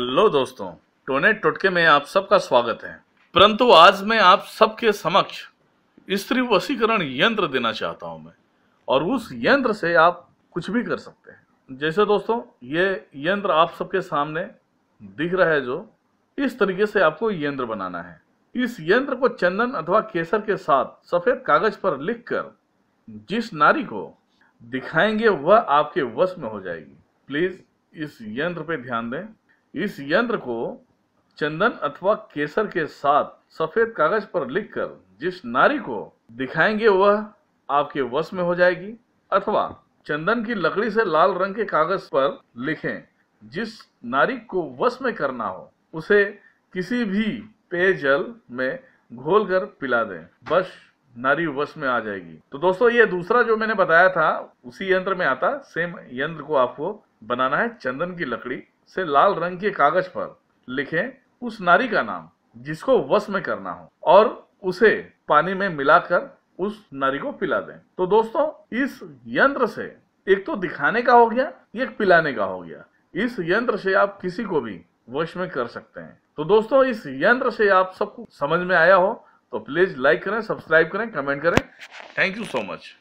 hello दोस्तों टोने टोटके में आप सबका स्वागत है परंतु आज मैं आप सबके समक्ष स्त्री वशीकरण यंत्र देना चाहता हूं मैं और उस यंत्र से आप कुछ भी कर सकते हैं जैसे दोस्तों ये यंत्र आप सबके सामने दिख रहा है जो इस तरीके से आपको यंत्र बनाना है इस यंत्र को चंदन अथवा केसर के साथ सफेद कागज पर लिख कर जिस नारी को दिखाएंगे वह आपके वश में हो जाएगी प्लीज इस यंत्र पे ध्यान दें इस यंत्र को चंदन अथवा केसर के साथ सफेद कागज पर लिखकर जिस नारी को दिखाएंगे वह आपके वश में हो जाएगी अथवा चंदन की लकड़ी से लाल रंग के कागज पर लिखें जिस नारी को वश में करना हो उसे किसी भी पेयजल में घोल कर पिला दें बस नारी वश में आ जाएगी तो दोस्तों ये दूसरा जो मैंने बताया था उसी यंत्र में आता सेम यंत्र को आपको बनाना है चंदन की लकड़ी से लाल रंग के कागज पर लिखें उस नारी का नाम जिसको वश में करना हो और उसे पानी में मिलाकर उस नारी को पिला दें तो दोस्तों इस यंत्र से एक तो दिखाने का हो गया एक पिलाने का हो गया इस यंत्र से आप किसी को भी वश में कर सकते हैं तो दोस्तों इस यंत्र से आप सबको समझ में आया हो तो प्लीज लाइक करें सब्सक्राइब करें कमेंट करें थैंक यू सो मच